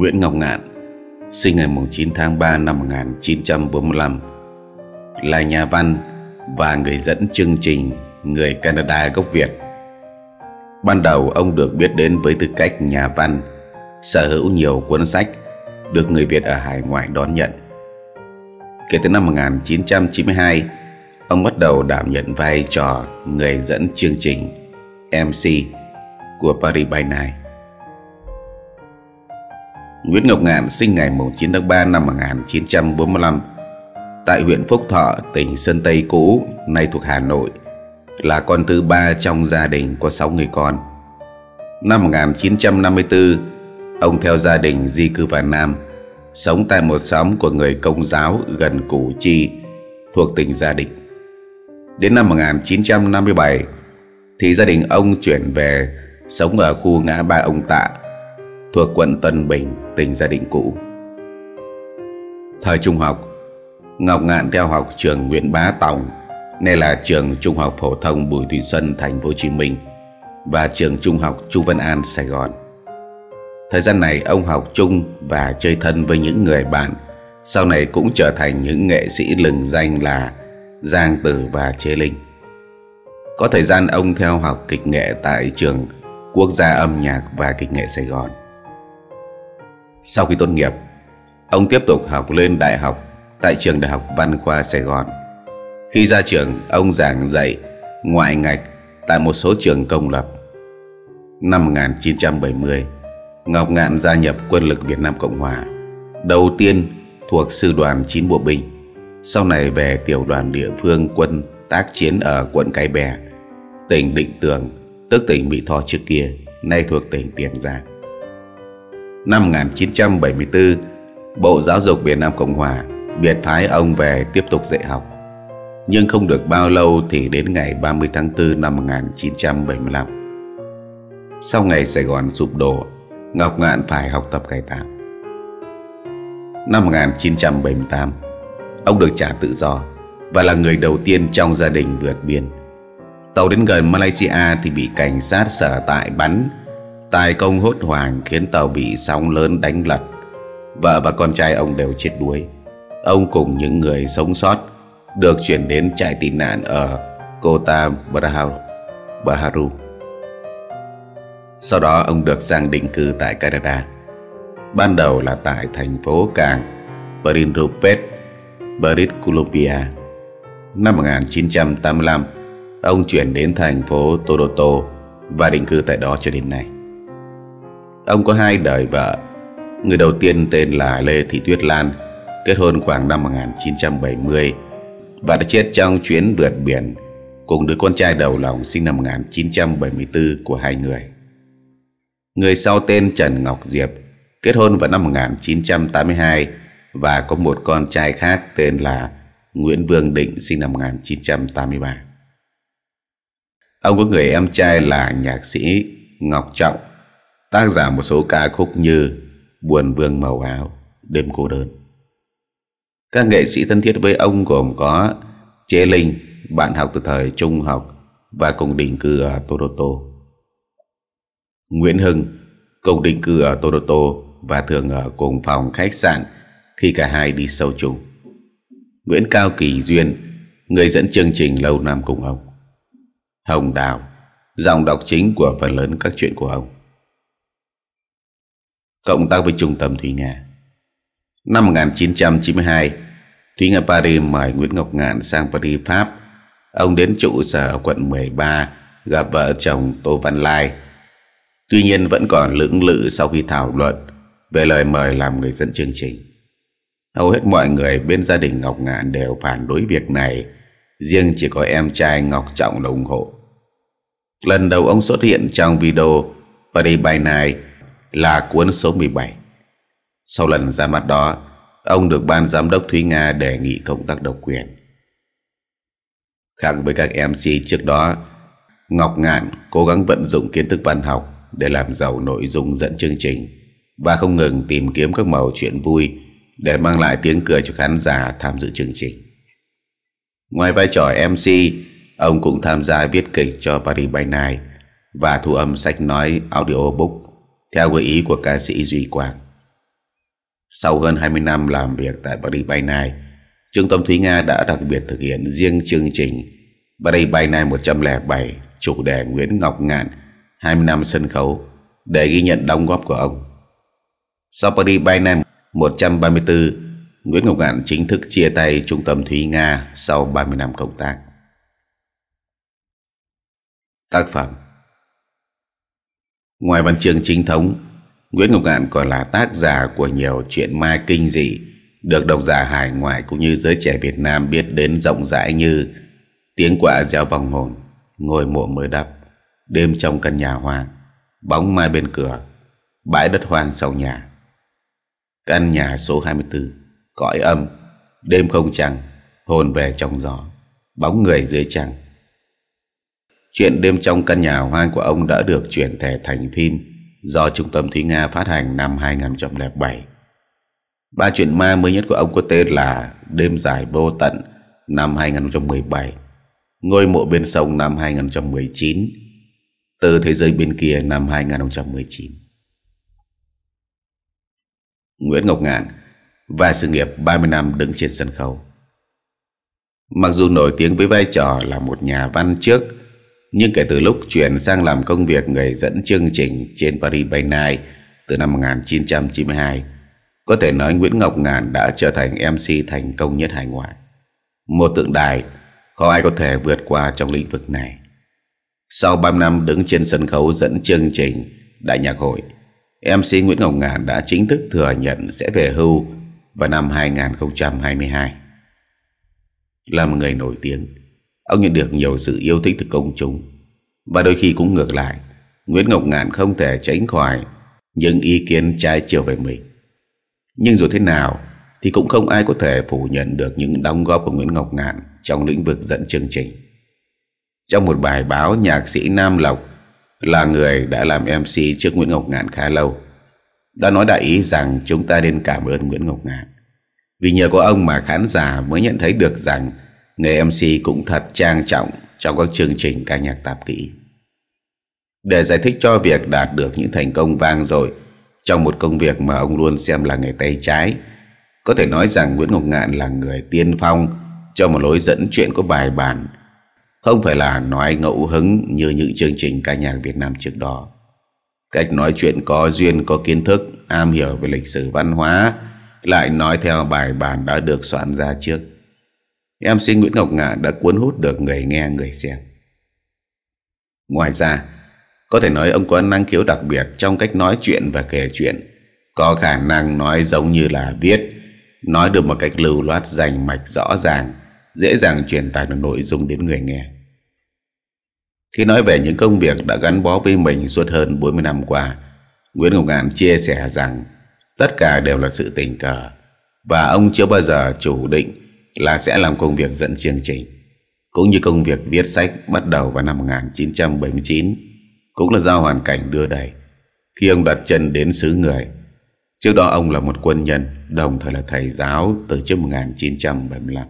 Nguyễn Ngọc Ngạn sinh ngày 9 tháng 3 năm 1945 là nhà văn và người dẫn chương trình người Canada gốc Việt. Ban đầu ông được biết đến với tư cách nhà văn, sở hữu nhiều cuốn sách được người Việt ở hải ngoại đón nhận. Kể từ năm 1992, ông bắt đầu đảm nhận vai trò người dẫn chương trình MC của Paris by Night. Nguyễn Ngọc Ngạn sinh ngày 9 tháng 3 năm 1945 tại huyện Phúc Thọ, tỉnh Sơn Tây cũ, nay thuộc Hà Nội, là con thứ ba trong gia đình có 6 người con. Năm 1954, ông theo gia đình di cư vào Nam, sống tại một xóm của người công giáo gần Củ Chi, thuộc tỉnh Gia Định. Đến năm 1957, thì gia đình ông chuyển về sống ở khu ngã ba ông Tạ, thuộc quận Tân Bình, tỉnh Gia đình cũ. Thời trung học, Ngọc Ngạn theo học trường Nguyễn Bá Tòng, nay là trường Trung học phổ thông Bùi Thị Xuân, thành phố Hồ Chí Minh và trường Trung học Chu Văn An, Sài Gòn. Thời gian này ông học chung và chơi thân với những người bạn sau này cũng trở thành những nghệ sĩ lừng danh là Giang Tử và Chế Linh. Có thời gian ông theo học kịch nghệ tại trường Quốc gia âm nhạc và kịch nghệ Sài Gòn. Sau khi tốt nghiệp, ông tiếp tục học lên đại học tại trường Đại học Văn khoa Sài Gòn. Khi ra trường, ông giảng dạy ngoại ngạch tại một số trường công lập. Năm 1970, Ngọc Ngạn gia nhập quân lực Việt Nam Cộng Hòa, đầu tiên thuộc sư đoàn 9 bộ binh, sau này về tiểu đoàn địa phương quân tác chiến ở quận Cái Bè, tỉnh Định Tường, tức tỉnh Mỹ Tho trước kia, nay thuộc tỉnh Tiền Giang năm 1974, Bộ Giáo dục Việt Nam Cộng Hòa biệt phái ông về tiếp tục dạy học. Nhưng không được bao lâu thì đến ngày 30 tháng 4 năm 1975. Sau ngày Sài Gòn sụp đổ, Ngọc Ngạn phải học tập cải tạo. Năm 1978, ông được trả tự do và là người đầu tiên trong gia đình vượt biên. Tàu đến gần Malaysia thì bị cảnh sát sở tại bắn Tài công hốt hoảng khiến tàu bị sóng lớn đánh lật Vợ và con trai ông đều chết đuối Ông cùng những người sống sót Được chuyển đến trại tị nạn ở Kota Baharu, Sau đó ông được sang định cư tại Canada Ban đầu là tại thành phố Cảng Prinrupet, British Columbia Năm 1985 Ông chuyển đến thành phố Toronto Và định cư tại đó cho đến nay Ông có hai đời vợ Người đầu tiên tên là Lê Thị Tuyết Lan Kết hôn khoảng năm 1970 Và đã chết trong chuyến vượt biển Cùng đứa con trai đầu lòng sinh năm 1974 của hai người Người sau tên Trần Ngọc Diệp Kết hôn vào năm 1982 Và có một con trai khác tên là Nguyễn Vương Định sinh năm 1983 Ông có người em trai là nhạc sĩ Ngọc Trọng tác giả một số ca khúc như Buồn Vương Màu Áo, Đêm Cô Đơn. Các nghệ sĩ thân thiết với ông gồm có Chế Linh, bạn học từ thời trung học và cùng định cư ở Toronto. Nguyễn Hưng, cùng định cư ở Toronto và thường ở cùng phòng khách sạn khi cả hai đi sâu chung. Nguyễn Cao Kỳ Duyên, người dẫn chương trình lâu năm cùng ông. Hồng Đào, dòng đọc chính của phần lớn các chuyện của ông cộng tác với trung tâm Thúy Nga. Năm 1992, Thúy Nga Paris mời Nguyễn Ngọc Ngạn sang Paris, Pháp. Ông đến trụ sở quận 13 gặp vợ chồng Tô Văn Lai. Tuy nhiên vẫn còn lưỡng lự sau khi thảo luận về lời mời làm người dẫn chương trình. Hầu hết mọi người bên gia đình Ngọc Ngạn đều phản đối việc này, riêng chỉ có em trai Ngọc Trọng là ủng hộ. Lần đầu ông xuất hiện trong video Paris by Night là cuốn số 17. Sau lần ra mắt đó, ông được ban giám đốc Thúy Nga đề nghị công tác độc quyền. Khác với các MC trước đó, Ngọc Ngạn cố gắng vận dụng kiến thức văn học để làm giàu nội dung dẫn chương trình và không ngừng tìm kiếm các màu chuyện vui để mang lại tiếng cười cho khán giả tham dự chương trình. Ngoài vai trò MC, ông cũng tham gia viết kịch cho Paris by Night và thu âm sách nói audiobook theo gợi ý của ca sĩ Duy Quang. Sau hơn 20 năm làm việc tại Paris By Night, Trung tâm Thúy Nga đã đặc biệt thực hiện riêng chương trình Paris By Night 107 chủ đề Nguyễn Ngọc Ngạn 20 năm sân khấu để ghi nhận đóng góp của ông. Sau Paris By Night 134, Nguyễn Ngọc Ngạn chính thức chia tay Trung tâm Thúy Nga sau 30 năm công tác. Tác phẩm Ngoài văn chương chính thống, Nguyễn Ngọc Ngạn còn là tác giả của nhiều chuyện ma kinh dị được độc giả hải ngoại cũng như giới trẻ Việt Nam biết đến rộng rãi như Tiếng quạ gieo vòng hồn, ngồi mộ mới đắp, đêm trong căn nhà hoang, bóng mai bên cửa, bãi đất hoang sau nhà. Căn nhà số 24, cõi âm, đêm không trăng, hồn về trong gió, bóng người dưới trăng, Chuyện đêm trong căn nhà hoang của ông đã được chuyển thể thành phim do Trung tâm Thúy Nga phát hành năm 2007. Ba chuyện ma mới nhất của ông có tên là Đêm dài vô tận năm 2017, Ngôi mộ bên sông năm 2019, Từ thế giới bên kia năm 2019. Nguyễn Ngọc Ngạn và sự nghiệp 30 năm đứng trên sân khấu. Mặc dù nổi tiếng với vai trò là một nhà văn trước nhưng kể từ lúc chuyển sang làm công việc người dẫn chương trình trên Paris by Night từ năm 1992, có thể nói Nguyễn Ngọc Ngàn đã trở thành MC thành công nhất hải ngoại. Một tượng đài không ai có thể vượt qua trong lĩnh vực này. Sau 3 năm đứng trên sân khấu dẫn chương trình Đại Nhạc Hội, MC Nguyễn Ngọc Ngàn đã chính thức thừa nhận sẽ về hưu vào năm 2022. Là một người nổi tiếng, Ông nhận được nhiều sự yêu thích từ công chúng Và đôi khi cũng ngược lại Nguyễn Ngọc Ngạn không thể tránh khỏi Những ý kiến trái chiều về mình Nhưng dù thế nào Thì cũng không ai có thể phủ nhận được Những đóng góp của Nguyễn Ngọc Ngạn Trong lĩnh vực dẫn chương trình Trong một bài báo nhạc sĩ Nam Lộc Là người đã làm MC trước Nguyễn Ngọc Ngạn khá lâu Đã nói đại ý rằng Chúng ta nên cảm ơn Nguyễn Ngọc Ngạn Vì nhờ có ông mà khán giả mới nhận thấy được rằng Người MC cũng thật trang trọng trong các chương trình ca nhạc tạp kỹ. Để giải thích cho việc đạt được những thành công vang dội trong một công việc mà ông luôn xem là nghề tay trái, có thể nói rằng Nguyễn Ngọc Ngạn là người tiên phong cho một lối dẫn chuyện có bài bản, không phải là nói ngẫu hứng như những chương trình ca nhạc Việt Nam trước đó. Cách nói chuyện có duyên, có kiến thức, am hiểu về lịch sử văn hóa, lại nói theo bài bản đã được soạn ra trước. MC Nguyễn Ngọc Ngà đã cuốn hút được người nghe người xem. Ngoài ra, có thể nói ông có năng khiếu đặc biệt trong cách nói chuyện và kể chuyện. Có khả năng nói giống như là viết, nói được một cách lưu loát dành mạch rõ ràng, dễ dàng truyền tải được nội dung đến người nghe. Khi nói về những công việc đã gắn bó với mình suốt hơn 40 năm qua, Nguyễn Ngọc Ngạn chia sẻ rằng tất cả đều là sự tình cờ và ông chưa bao giờ chủ định là sẽ làm công việc dẫn chương trình, cũng như công việc viết sách bắt đầu vào năm 1979, cũng là do hoàn cảnh đưa đẩy. Khi ông đặt chân đến xứ người, trước đó ông là một quân nhân, đồng thời là thầy giáo từ trước 1975.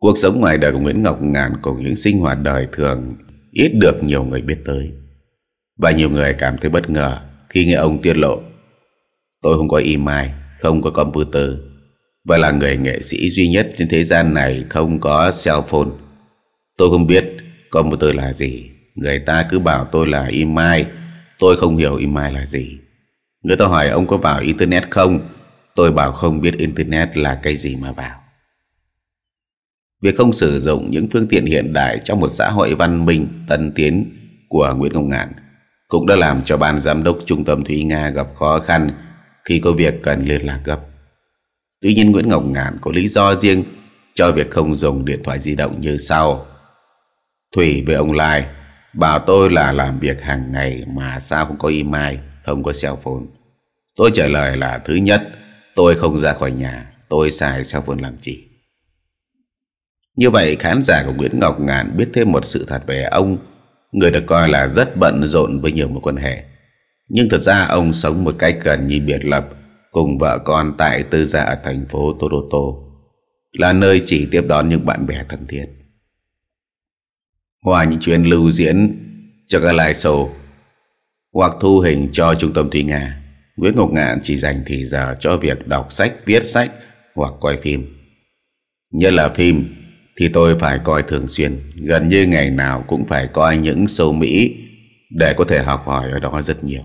Cuộc sống ngoài đời của Nguyễn Ngọc Ngàn cùng những sinh hoạt đời thường ít được nhiều người biết tới. Và nhiều người cảm thấy bất ngờ khi nghe ông tiết lộ Tôi không có email không có computer và là người nghệ sĩ duy nhất trên thế gian này không có cell phone. Tôi không biết computer là gì. Người ta cứ bảo tôi là email. Tôi không hiểu email là gì. Người ta hỏi ông có vào Internet không? Tôi bảo không biết Internet là cái gì mà vào. Việc không sử dụng những phương tiện hiện đại trong một xã hội văn minh tân tiến của Nguyễn Công Ngạn cũng đã làm cho ban giám đốc trung tâm Thúy Nga gặp khó khăn khi có việc cần liên lạc gấp. Tuy nhiên Nguyễn Ngọc Ngạn có lý do riêng cho việc không dùng điện thoại di động như sau. Thủy với ông Lai bảo tôi là làm việc hàng ngày mà sao không có email, không có cell phone. Tôi trả lời là thứ nhất, tôi không ra khỏi nhà, tôi xài cell phone làm gì. Như vậy khán giả của Nguyễn Ngọc Ngạn biết thêm một sự thật về ông, người được coi là rất bận rộn với nhiều mối quan hệ. Nhưng thật ra ông sống một cách gần như biệt lập cùng vợ con tại tư gia ở thành phố Toronto là nơi chỉ tiếp đón những bạn bè thân thiết. Ngoài những chuyến lưu diễn cho các live show hoặc thu hình cho trung tâm Thúy Nga, Nguyễn Ngọc Ngạn chỉ dành thì giờ cho việc đọc sách, viết sách hoặc quay phim. Nhất là phim thì tôi phải coi thường xuyên, gần như ngày nào cũng phải coi những show Mỹ để có thể học hỏi ở đó rất nhiều.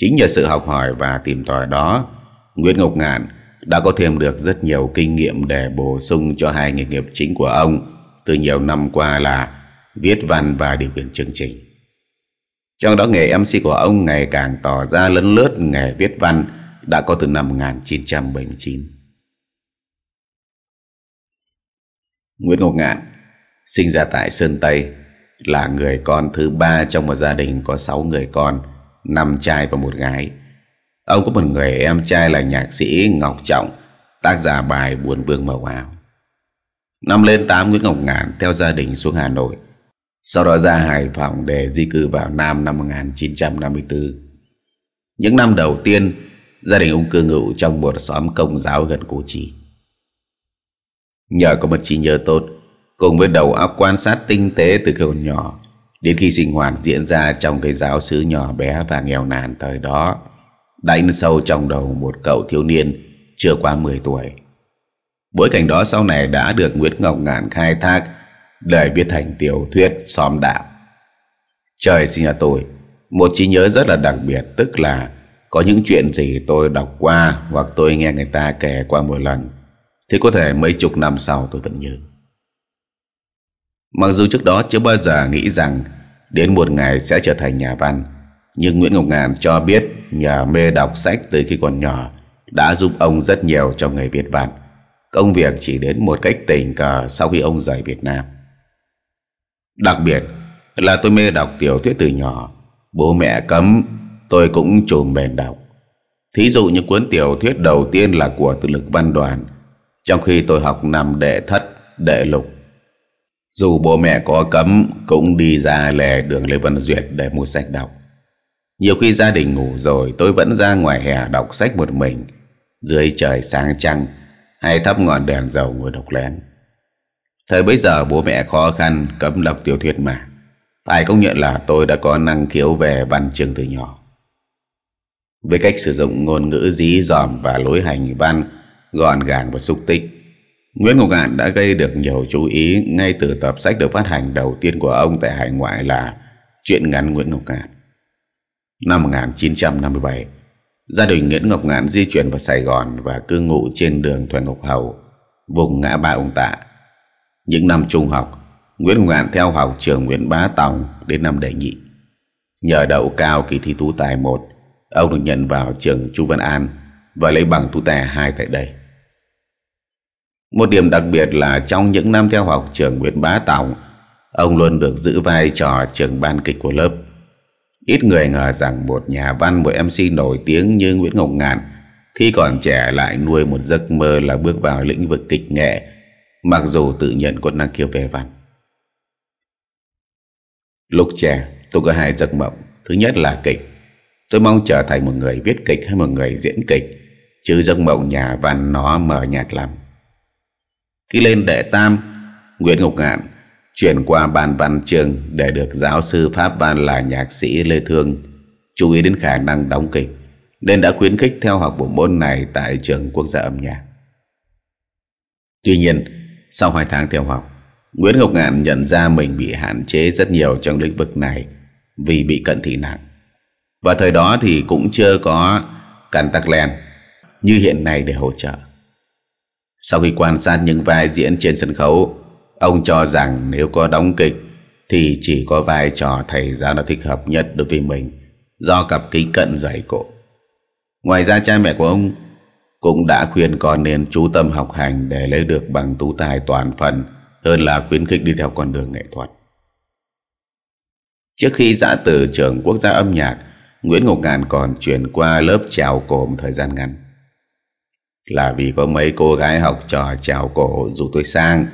Chính nhờ sự học hỏi và tìm tòi đó, Nguyễn Ngọc Ngạn đã có thêm được rất nhiều kinh nghiệm để bổ sung cho hai nghề nghiệp chính của ông từ nhiều năm qua là viết văn và điều khiển chương trình. Trong đó nghề MC của ông ngày càng tỏ ra lấn lướt nghề viết văn đã có từ năm 1979. Nguyễn Ngọc Ngạn sinh ra tại Sơn Tây là người con thứ ba trong một gia đình có sáu người con năm trai và một gái. Ông có một người em trai là nhạc sĩ Ngọc Trọng, tác giả bài Buồn Vương Màu Áo. Năm lên 8 Nguyễn Ngọc Ngạn theo gia đình xuống Hà Nội, sau đó ra Hải Phòng để di cư vào Nam năm 1954. Những năm đầu tiên, gia đình ông cư ngụ trong một xóm công giáo gần Củ Chi. Nhờ có một trí nhớ tốt, cùng với đầu óc quan sát tinh tế từ khi còn nhỏ, Đến khi sinh hoạt diễn ra trong cái giáo xứ nhỏ bé và nghèo nàn thời đó, đánh sâu trong đầu một cậu thiếu niên chưa qua 10 tuổi. Bối cảnh đó sau này đã được Nguyễn Ngọc Ngạn khai thác để viết thành tiểu thuyết xóm đạo. Trời sinh ra tôi, một trí nhớ rất là đặc biệt tức là có những chuyện gì tôi đọc qua hoặc tôi nghe người ta kể qua một lần thì có thể mấy chục năm sau tôi vẫn nhớ. Mặc dù trước đó chưa bao giờ nghĩ rằng đến một ngày sẽ trở thành nhà văn, nhưng Nguyễn Ngọc Ngàn cho biết nhờ mê đọc sách từ khi còn nhỏ đã giúp ông rất nhiều trong nghề viết văn. Công việc chỉ đến một cách tình cờ sau khi ông rời Việt Nam. Đặc biệt là tôi mê đọc tiểu thuyết từ nhỏ, bố mẹ cấm tôi cũng trùm bền đọc. Thí dụ như cuốn tiểu thuyết đầu tiên là của tự lực văn đoàn, trong khi tôi học nằm đệ thất, đệ lục dù bố mẹ có cấm cũng đi ra lề đường Lê Văn Duyệt để mua sách đọc. Nhiều khi gia đình ngủ rồi tôi vẫn ra ngoài hè đọc sách một mình dưới trời sáng trăng hay thắp ngọn đèn dầu ngồi đọc lén. Thời bấy giờ bố mẹ khó khăn cấm đọc tiểu thuyết mà. Phải công nhận là tôi đã có năng khiếu về văn chương từ nhỏ. Với cách sử dụng ngôn ngữ dí dòm và lối hành văn gọn gàng và xúc tích Nguyễn Ngọc Ngạn đã gây được nhiều chú ý ngay từ tập sách được phát hành đầu tiên của ông tại hải ngoại là Chuyện ngắn Nguyễn Ngọc Ngạn. Năm 1957, gia đình Nguyễn Ngọc Ngạn di chuyển vào Sài Gòn và cư ngụ trên đường Thuận Ngọc Hầu, vùng ngã ba ông Tạ. Những năm trung học, Nguyễn Ngọc Ngạn theo học trường Nguyễn Bá Tòng đến năm đệ nhị. Nhờ đậu cao kỳ thi tú tài 1, ông được nhận vào trường Chu Văn An và lấy bằng tú tài 2 tại đây. Một điểm đặc biệt là trong những năm theo học trường Nguyễn Bá Tòng, ông luôn được giữ vai trò trưởng ban kịch của lớp. Ít người ngờ rằng một nhà văn, một MC nổi tiếng như Nguyễn Ngọc Ngạn khi còn trẻ lại nuôi một giấc mơ là bước vào lĩnh vực kịch nghệ, mặc dù tự nhận có năng khiếu về văn. Lúc trẻ, tôi có hai giấc mộng. Thứ nhất là kịch. Tôi mong trở thành một người viết kịch hay một người diễn kịch, chứ giấc mộng nhà văn nó mờ nhạt lắm. Khi lên đệ tam, Nguyễn Ngọc Ngạn chuyển qua ban văn trường để được giáo sư Pháp Văn là nhạc sĩ Lê Thương chú ý đến khả năng đóng kịch nên đã khuyến khích theo học bộ môn này tại trường quốc gia âm nhạc. Tuy nhiên, sau hai tháng theo học, Nguyễn Ngọc Ngạn nhận ra mình bị hạn chế rất nhiều trong lĩnh vực này vì bị cận thị nặng. Và thời đó thì cũng chưa có cản tắc len như hiện nay để hỗ trợ. Sau khi quan sát những vai diễn trên sân khấu, ông cho rằng nếu có đóng kịch thì chỉ có vai trò thầy giáo là thích hợp nhất đối với mình do cặp kính cận dạy cổ. Ngoài ra cha mẹ của ông cũng đã khuyên con nên chú tâm học hành để lấy được bằng tú tài toàn phần hơn là khuyến khích đi theo con đường nghệ thuật. Trước khi giã từ trường quốc gia âm nhạc, Nguyễn Ngọc Ngạn còn chuyển qua lớp trèo một thời gian ngắn. Là vì có mấy cô gái học trò chào cổ dù tôi sang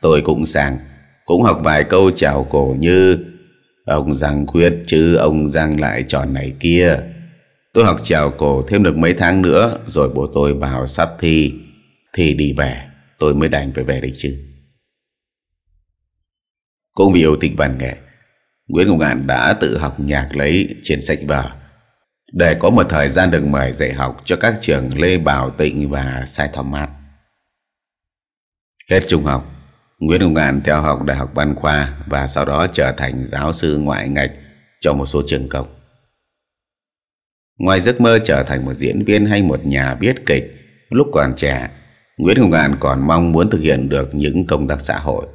Tôi cũng sang Cũng học vài câu chào cổ như Ông răng khuyết chứ ông giang lại tròn này kia Tôi học chào cổ thêm được mấy tháng nữa Rồi bố tôi bảo sắp thi Thì đi về Tôi mới đành phải về đây chứ Cũng vì yêu thích văn nghệ Nguyễn Ngọc Ngạn đã tự học nhạc lấy trên sách vở để có một thời gian được mời dạy học cho các trường Lê Bảo Tịnh và Sai Mát. Hết trung học, Nguyễn Hùng Ngạn theo học Đại học Văn Khoa và sau đó trở thành giáo sư ngoại ngạch cho một số trường công. Ngoài giấc mơ trở thành một diễn viên hay một nhà viết kịch, lúc còn trẻ, Nguyễn Hùng Ngạn còn mong muốn thực hiện được những công tác xã hội.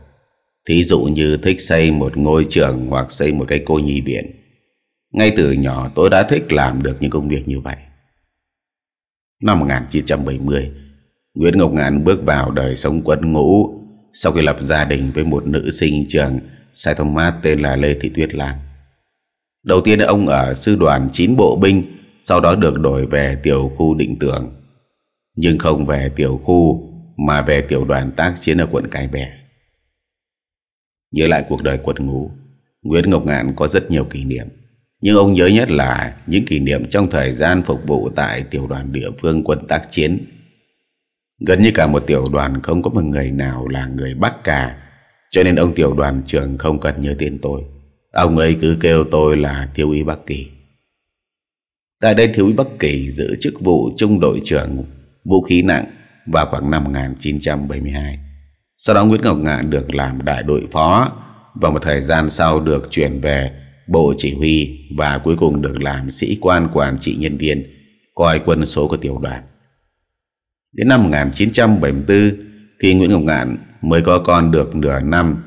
Thí dụ như thích xây một ngôi trường hoặc xây một cái cô nhi viện ngay từ nhỏ tôi đã thích làm được những công việc như vậy. Năm 1970, Nguyễn Ngọc Ngạn bước vào đời sống quân ngũ sau khi lập gia đình với một nữ sinh trường Sai Thông Mát tên là Lê Thị Tuyết Lan. Đầu tiên ông ở sư đoàn 9 bộ binh, sau đó được đổi về tiểu khu định tưởng. Nhưng không về tiểu khu mà về tiểu đoàn tác chiến ở quận Cái Bè. Nhớ lại cuộc đời quân ngũ, Nguyễn Ngọc Ngạn có rất nhiều kỷ niệm. Nhưng ông nhớ nhất là những kỷ niệm trong thời gian phục vụ tại tiểu đoàn địa phương quân tác chiến. Gần như cả một tiểu đoàn không có một người nào là người Bắc cả, cho nên ông tiểu đoàn trưởng không cần nhớ tên tôi. Ông ấy cứ kêu tôi là Thiếu úy Bắc Kỳ. Tại đây Thiếu úy Bắc Kỳ giữ chức vụ trung đội trưởng vũ khí nặng vào khoảng năm 1972. Sau đó Nguyễn Ngọc Ngạn được làm đại đội phó và một thời gian sau được chuyển về bộ chỉ huy và cuối cùng được làm sĩ quan quản trị nhân viên, coi quân số của tiểu đoàn. Đến năm 1974 khi Nguyễn Ngọc Ngạn mới có con được nửa năm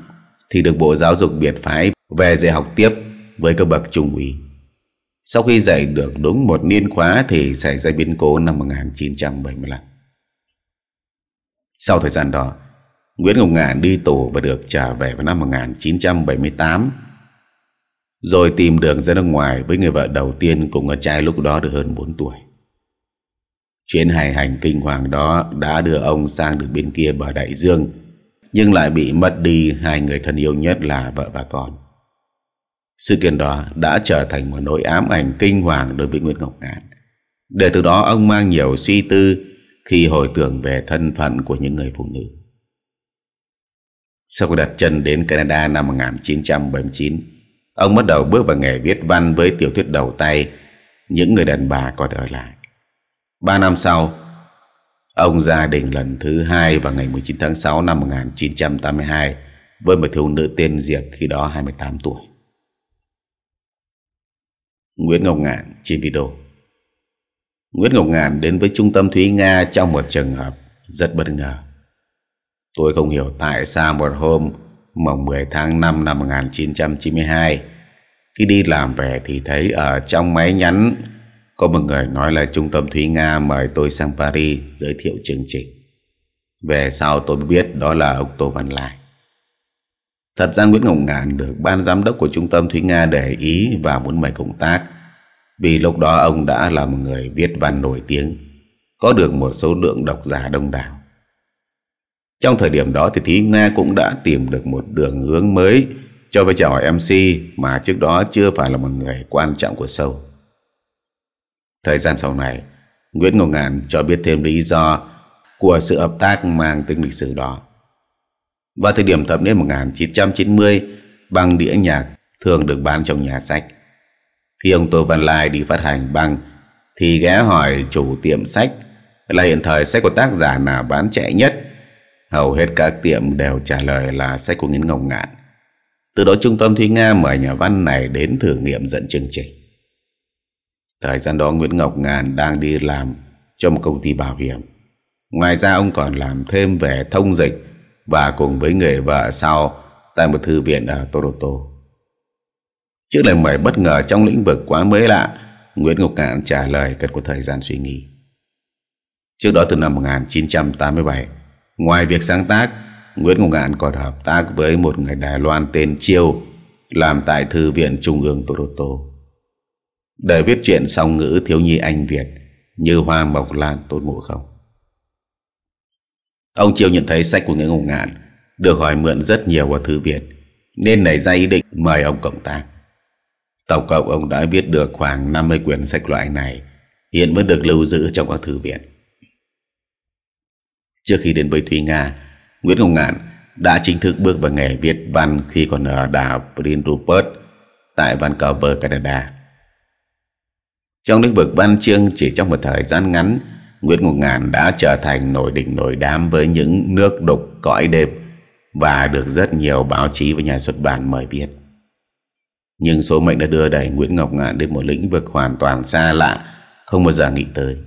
thì được Bộ Giáo dục biệt phái về dạy học tiếp với cơ bậc trung úy. Sau khi dạy được đúng một niên khóa thì xảy ra biến cố năm 1975. Sau thời gian đó, Nguyễn Ngọc Ngạn đi tù và được trả về vào năm 1978 rồi tìm đường ra nước ngoài với người vợ đầu tiên cùng con trai lúc đó được hơn 4 tuổi. Chuyến hải hành kinh hoàng đó đã đưa ông sang được bên kia bờ đại dương, nhưng lại bị mất đi hai người thân yêu nhất là vợ và con. Sự kiện đó đã trở thành một nỗi ám ảnh kinh hoàng đối với Nguyễn Ngọc Ngạn. Để từ đó ông mang nhiều suy tư khi hồi tưởng về thân phận của những người phụ nữ. Sau khi đặt chân đến Canada năm 1979, Ông bắt đầu bước vào nghề viết văn với tiểu thuyết đầu tay Những người đàn bà còn ở lại Ba năm sau Ông gia đình lần thứ hai vào ngày 19 tháng 6 năm 1982 với một thiếu nữ tên Diệp khi đó 28 tuổi. Nguyễn Ngọc Ngạn trên video Nguyễn Ngọc Ngạn đến với trung tâm Thúy Nga trong một trường hợp rất bất ngờ. Tôi không hiểu tại sao một hôm mùng 10 tháng 5 năm 1992 Khi đi làm về thì thấy ở trong máy nhắn Có một người nói là trung tâm Thúy Nga mời tôi sang Paris giới thiệu chương trình Về sau tôi biết đó là ông Tô Văn Lai. Thật ra Nguyễn Ngọc Ngạn được ban giám đốc của trung tâm Thúy Nga để ý và muốn mời công tác Vì lúc đó ông đã là một người viết văn nổi tiếng Có được một số lượng độc giả đông đảo trong thời điểm đó thì Thí Nga cũng đã tìm được một đường hướng mới cho vai trò MC mà trước đó chưa phải là một người quan trọng của show. Thời gian sau này, Nguyễn Ngọc ngàn cho biết thêm lý do của sự hợp tác mang tính lịch sử đó. Vào thời điểm thập niên 1990, băng đĩa nhạc thường được bán trong nhà sách. Khi ông Tô Văn Lai đi phát hành băng, thì ghé hỏi chủ tiệm sách là hiện thời sách của tác giả nào bán chạy nhất Hầu hết các tiệm đều trả lời là sách của Nguyễn Ngọc Ngạn. Từ đó trung tâm Thúy Nga mời nhà văn này đến thử nghiệm dẫn chương trình. Thời gian đó Nguyễn Ngọc Ngàn đang đi làm cho một công ty bảo hiểm. Ngoài ra ông còn làm thêm về thông dịch và cùng với người vợ sau tại một thư viện ở Toronto. Trước lời mời bất ngờ trong lĩnh vực quá mới lạ, Nguyễn Ngọc Ngạn trả lời cần có thời gian suy nghĩ. Trước đó từ năm 1987, Ngoài việc sáng tác, Nguyễn Ngọc Ngạn còn hợp tác với một người Đài Loan tên Chiêu làm tại Thư viện Trung ương Toronto. Để viết chuyện song ngữ thiếu nhi Anh Việt như Hoa Mộc Lan Tôn Ngộ Không. Ông Chiêu nhận thấy sách của Nguyễn Ngọc Ngạn được hỏi mượn rất nhiều ở Thư viện nên nảy ra ý định mời ông cộng tác. Tổng cộng ông đã viết được khoảng 50 quyển sách loại này hiện vẫn được lưu giữ trong các thư viện. Trước khi đến với Thúy Nga, Nguyễn Ngọc Ngạn đã chính thức bước vào nghề viết văn khi còn ở đảo Prince Rupert tại Vancouver, Canada. Trong lĩnh vực văn chương chỉ trong một thời gian ngắn, Nguyễn Ngọc Ngạn đã trở thành nổi đỉnh nổi đám với những nước đục cõi đêm và được rất nhiều báo chí và nhà xuất bản mời viết. Nhưng số mệnh đã đưa đẩy Nguyễn Ngọc Ngạn đến một lĩnh vực hoàn toàn xa lạ, không bao giờ nghĩ tới.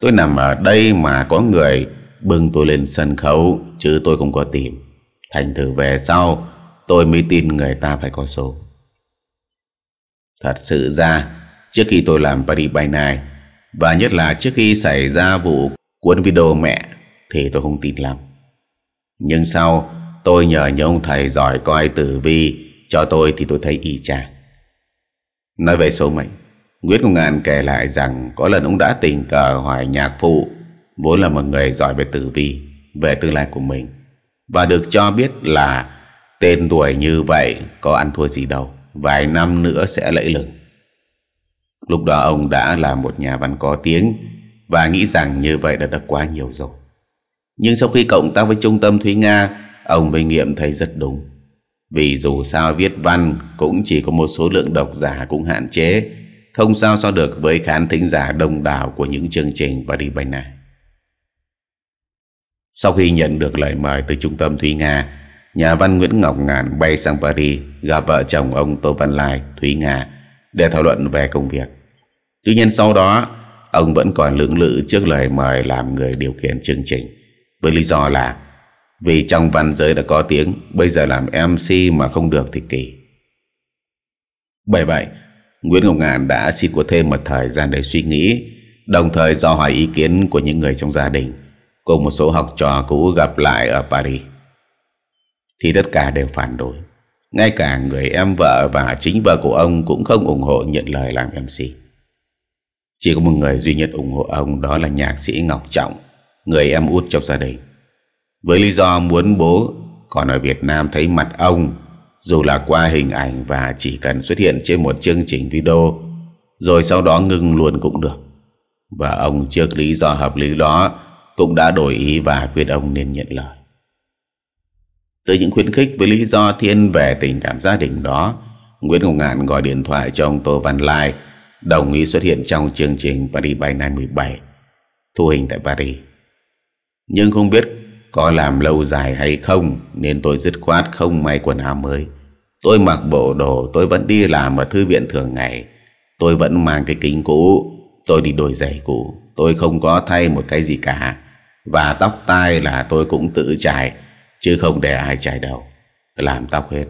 Tôi nằm ở đây mà có người bưng tôi lên sân khấu chứ tôi không có tìm. Thành thử về sau tôi mới tin người ta phải có số. Thật sự ra trước khi tôi làm Paris by Night và nhất là trước khi xảy ra vụ cuốn video mẹ thì tôi không tin lắm. Nhưng sau tôi nhờ những ông thầy giỏi coi tử vi cho tôi thì tôi thấy y chang. Nói về số mệnh, Nguyễn Công Ngạn kể lại rằng có lần ông đã tình cờ hỏi nhạc phụ vốn là một người giỏi về tử vi, về tương lai của mình và được cho biết là tên tuổi như vậy có ăn thua gì đâu, vài năm nữa sẽ lẫy lừng. Lúc đó ông đã là một nhà văn có tiếng và nghĩ rằng như vậy đã được quá nhiều rồi. Nhưng sau khi cộng tác với trung tâm Thúy Nga, ông mới nghiệm thấy rất đúng. Vì dù sao viết văn cũng chỉ có một số lượng độc giả cũng hạn chế, không sao so được với khán thính giả đông đảo của những chương trình và đi bài này. Sau khi nhận được lời mời từ trung tâm Thúy Nga, nhà văn Nguyễn Ngọc Ngàn bay sang Paris gặp vợ chồng ông Tô Văn Lai, Thúy Nga để thảo luận về công việc. Tuy nhiên sau đó, ông vẫn còn lưỡng lự trước lời mời làm người điều khiển chương trình với lý do là vì trong văn giới đã có tiếng, bây giờ làm MC mà không được thì kỳ. Bởi vậy, Nguyễn Ngọc Ngàn đã xin có thêm một thời gian để suy nghĩ, đồng thời do hỏi ý kiến của những người trong gia đình cùng một số học trò cũ gặp lại ở Paris thì tất cả đều phản đối. Ngay cả người em vợ và chính vợ của ông cũng không ủng hộ nhận lời làm MC. Chỉ có một người duy nhất ủng hộ ông đó là nhạc sĩ Ngọc Trọng, người em út trong gia đình. Với lý do muốn bố còn ở Việt Nam thấy mặt ông, dù là qua hình ảnh và chỉ cần xuất hiện trên một chương trình video, rồi sau đó ngừng luôn cũng được. Và ông trước lý do hợp lý đó cũng đã đổi ý và khuyên ông nên nhận lời. Từ những khuyến khích với lý do thiên về tình cảm gia đình đó, Nguyễn Ngọc Ngạn gọi điện thoại cho ông Tô Văn Lai, đồng ý xuất hiện trong chương trình Paris by Night 17, thu hình tại Paris. Nhưng không biết có làm lâu dài hay không nên tôi dứt khoát không may quần áo mới. Tôi mặc bộ đồ, tôi vẫn đi làm ở thư viện thường ngày. Tôi vẫn mang cái kính cũ, tôi đi đổi giày cũ, tôi không có thay một cái gì cả. Và tóc tai là tôi cũng tự chải Chứ không để ai chải đâu Làm tóc hết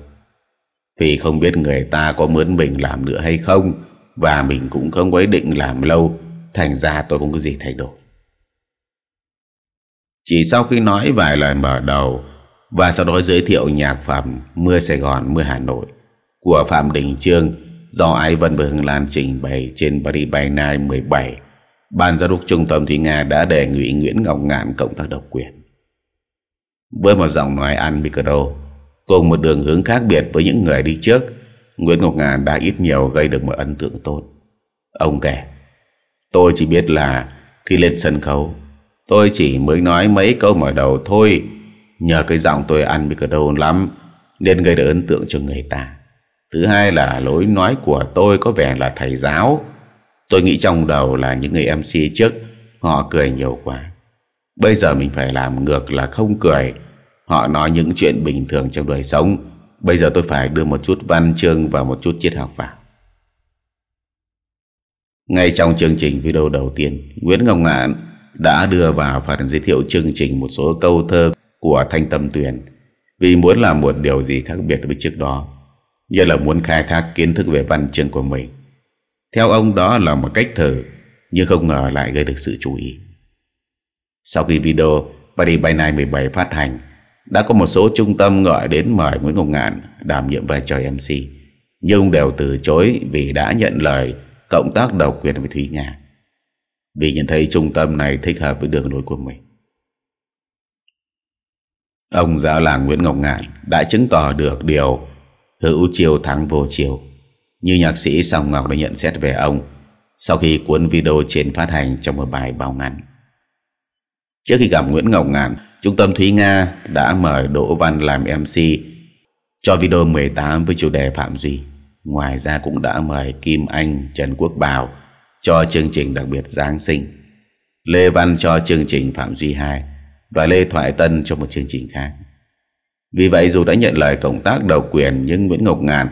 Vì không biết người ta có mướn mình làm nữa hay không Và mình cũng không có ý định làm lâu Thành ra tôi không có gì thay đổi Chỉ sau khi nói vài lời mở đầu Và sau đó giới thiệu nhạc phẩm Mưa Sài Gòn, Mưa Hà Nội Của Phạm Đình Trương Do Ai Vân và Hương Lan trình bày trên Paris by Night 17 Ban giáo đốc trung tâm Thúy Nga đã đề nghị Nguyễn Ngọc Ngạn cộng tác độc quyền. Với một giọng nói ăn micro, cùng một đường hướng khác biệt với những người đi trước, Nguyễn Ngọc Ngạn đã ít nhiều gây được một ấn tượng tốt. Ông kể, tôi chỉ biết là khi lên sân khấu, tôi chỉ mới nói mấy câu mở đầu thôi, nhờ cái giọng tôi ăn micro lắm, nên gây được ấn tượng cho người ta. Thứ hai là lối nói của tôi có vẻ là thầy giáo, Tôi nghĩ trong đầu là những người MC trước Họ cười nhiều quá Bây giờ mình phải làm ngược là không cười Họ nói những chuyện bình thường trong đời sống Bây giờ tôi phải đưa một chút văn chương và một chút triết học vào Ngay trong chương trình video đầu tiên Nguyễn Ngọc Ngạn đã đưa vào phần giới thiệu chương trình một số câu thơ của Thanh Tâm Tuyền Vì muốn làm một điều gì khác biệt với trước đó Như là muốn khai thác kiến thức về văn chương của mình theo ông đó là một cách thử Nhưng không ngờ lại gây được sự chú ý Sau khi video Paris by Night 17 phát hành Đã có một số trung tâm gọi đến mời Nguyễn Ngọc Ngạn Đảm nhiệm vai trò MC Nhưng đều từ chối vì đã nhận lời Cộng tác độc quyền với Thúy Nga Vì nhận thấy trung tâm này thích hợp với đường lối của mình Ông giáo làng Nguyễn Ngọc Ngạn đã chứng tỏ được điều hữu chiều thắng vô chiều như nhạc sĩ Song Ngọc đã nhận xét về ông sau khi cuốn video trên phát hành trong một bài báo ngắn. Trước khi gặp Nguyễn Ngọc Ngạn, Trung tâm Thúy Nga đã mời Đỗ Văn làm MC cho video 18 với chủ đề Phạm Duy. Ngoài ra cũng đã mời Kim Anh, Trần Quốc Bảo cho chương trình đặc biệt Giáng sinh, Lê Văn cho chương trình Phạm Duy 2 và Lê Thoại Tân cho một chương trình khác. Vì vậy dù đã nhận lời cộng tác đầu quyền nhưng Nguyễn Ngọc Ngạn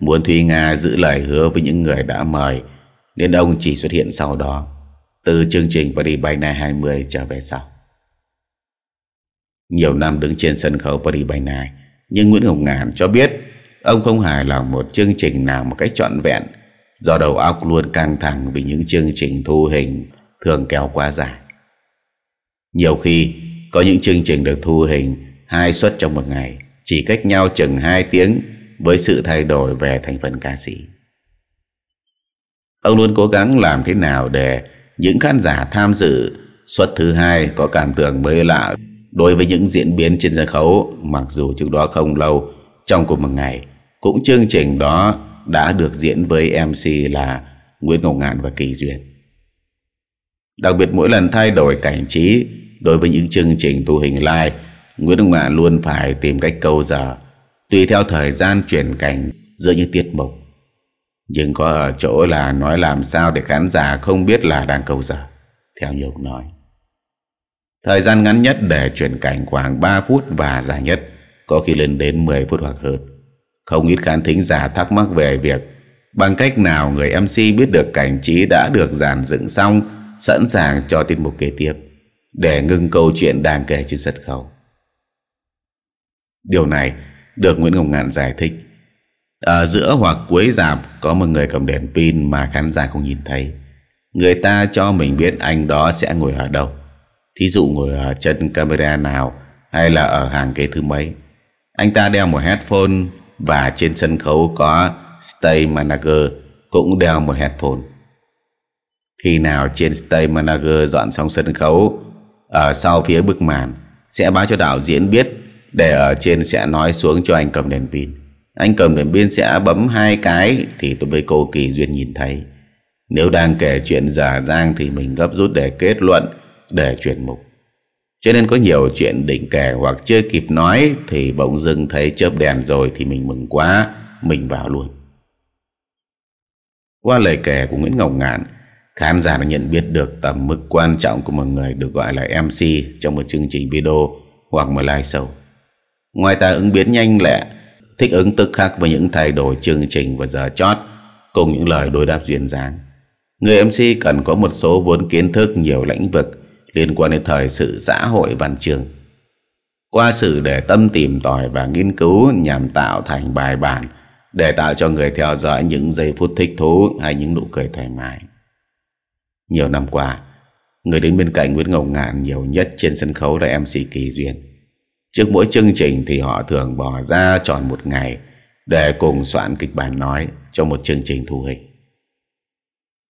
muốn Thúy Nga giữ lời hứa với những người đã mời nên ông chỉ xuất hiện sau đó từ chương trình Party by Night 20 trở về sau. Nhiều năm đứng trên sân khấu Party by Night nhưng Nguyễn Hồng Ngàn cho biết ông không hài lòng một chương trình nào một cách trọn vẹn do đầu óc luôn căng thẳng vì những chương trình thu hình thường kéo quá dài. Nhiều khi có những chương trình được thu hình hai suất trong một ngày chỉ cách nhau chừng 2 tiếng với sự thay đổi về thành phần ca sĩ. Ông luôn cố gắng làm thế nào để những khán giả tham dự suất thứ hai có cảm tưởng mới lạ đối với những diễn biến trên sân khấu mặc dù trước đó không lâu trong cùng một ngày cũng chương trình đó đã được diễn với MC là Nguyễn Ngọc Ngạn và Kỳ Duyên. Đặc biệt mỗi lần thay đổi cảnh trí đối với những chương trình tu hình live Nguyễn Ngọc Ngạn luôn phải tìm cách câu giờ Tùy theo thời gian chuyển cảnh giữa những tiết mục Nhưng có ở chỗ là nói làm sao để khán giả không biết là đang câu giờ Theo nhiều nói Thời gian ngắn nhất để chuyển cảnh khoảng ba phút và dài nhất Có khi lên đến mười phút hoặc hơn Không ít khán thính giả thắc mắc về việc Bằng cách nào người MC biết được cảnh trí đã được giàn dựng xong Sẵn sàng cho tiết mục kế tiếp Để ngưng câu chuyện đang kể trên sân khấu Điều này được Nguyễn Ngọc Ngạn giải thích. Ở giữa hoặc cuối dạp có một người cầm đèn pin mà khán giả không nhìn thấy. Người ta cho mình biết anh đó sẽ ngồi ở đâu. Thí dụ ngồi ở chân camera nào hay là ở hàng ghế thứ mấy. Anh ta đeo một headphone và trên sân khấu có Stay Manager cũng đeo một headphone. Khi nào trên Stay Manager dọn xong sân khấu ở sau phía bức màn sẽ báo cho đạo diễn biết để ở trên sẽ nói xuống cho anh cầm đèn pin anh cầm đèn pin sẽ bấm hai cái thì tôi với cô Kỳ Duyên nhìn thấy nếu đang kể chuyện giả giang thì mình gấp rút để kết luận để chuyển mục cho nên có nhiều chuyện định kể hoặc chưa kịp nói thì bỗng dưng thấy chớp đèn rồi thì mình mừng quá mình vào luôn qua lời kể của Nguyễn Ngọc Ngạn khán giả đã nhận biết được tầm mức quan trọng của một người được gọi là MC trong một chương trình video hoặc một live show Ngoài ta ứng biến nhanh lẹ, thích ứng tức khắc với những thay đổi chương trình và giờ chót, cùng những lời đối đáp duyên dáng. Người MC cần có một số vốn kiến thức nhiều lĩnh vực liên quan đến thời sự xã hội văn chương. Qua sự để tâm tìm tòi và nghiên cứu nhằm tạo thành bài bản để tạo cho người theo dõi những giây phút thích thú hay những nụ cười thoải mái. Nhiều năm qua, người đứng bên cạnh Nguyễn Ngọc Ngạn nhiều nhất trên sân khấu là MC Kỳ Duyên. Trước mỗi chương trình thì họ thường bỏ ra tròn một ngày để cùng soạn kịch bản nói cho một chương trình thu hình.